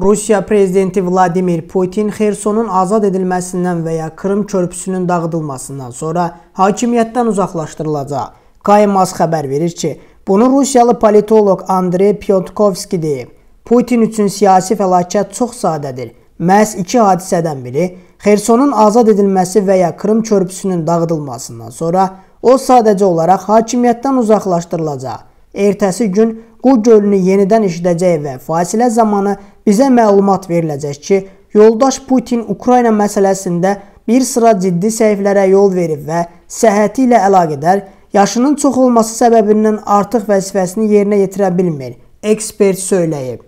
Rusiya prezidenti Vladimir Putin Xersonun azad edilməsindən və ya Krım körpüsünün dağıdılmasından sonra hakimiyyətdən uzaqlaşdırılacaq. Qaymaz xəbər verir ki, bunu Rusiyalı politoloq Andrey Piontkowski deyib. Putin üçün siyasi fəlakət çox sadədir. Məhz iki hadisədən biri Xersonun azad edilməsi və ya Krım körpüsünün dağıdılmasından sonra o sadəcə olaraq hakimiyyətdən uzaqlaşdırılacaq. Ertəsi gün Qu gölünü yenidən işidəcək və fasilə zamanı bizə məlumat veriləcək ki, yoldaş Putin Ukrayna məsələsində bir sıra ciddi səhiflərə yol verib və səhhəti ilə əlaqədar yaşının çox olması səbəbindən artıq vəzifəsini yerinə yetirə bilmir, ekspert söyləyib.